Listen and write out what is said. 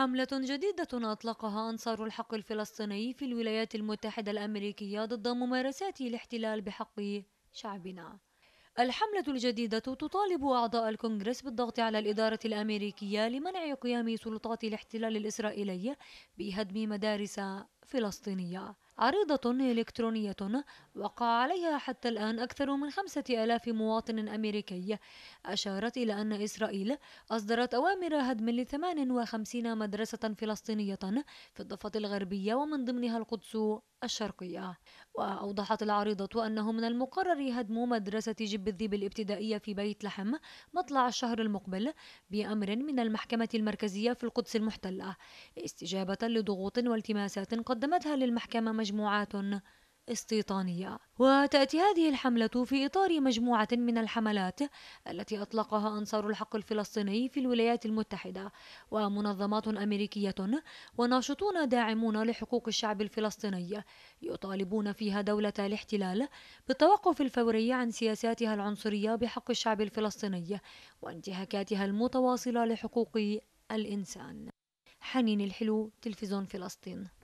حملة جديدة أطلقها أنصار الحق الفلسطيني في الولايات المتحدة الأمريكية ضد ممارسات الاحتلال بحق شعبنا الحملة الجديدة تطالب أعضاء الكونغرس بالضغط على الإدارة الأمريكية لمنع قيام سلطات الاحتلال الإسرائيلي بهدم مدارس فلسطينية عريضة إلكترونية وقع عليها حتى الآن أكثر من خمسة آلاف مواطن أمريكي أشارت إلى أن إسرائيل أصدرت أوامر هدم لثمان وخمسين مدرسة فلسطينية في الضفة الغربية ومن ضمنها القدس الشرقية وأوضحت العريضة أنه من المقرر هدم مدرسة جب الذيب الابتدائية في بيت لحم مطلع الشهر المقبل بأمر من المحكمة المركزية في القدس المحتلة استجابة لضغوط والتماسات قدمتها للمحكمة مجموعات استيطانية وتأتي هذه الحملة في إطار مجموعة من الحملات التي أطلقها أنصار الحق الفلسطيني في الولايات المتحدة ومنظمات أمريكية وناشطون داعمون لحقوق الشعب الفلسطيني يطالبون فيها دولة الاحتلال بالتوقف الفوري عن سياساتها العنصرية بحق الشعب الفلسطيني وانتهاكاتها المتواصلة لحقوق الإنسان حنين الحلو تلفزيون فلسطين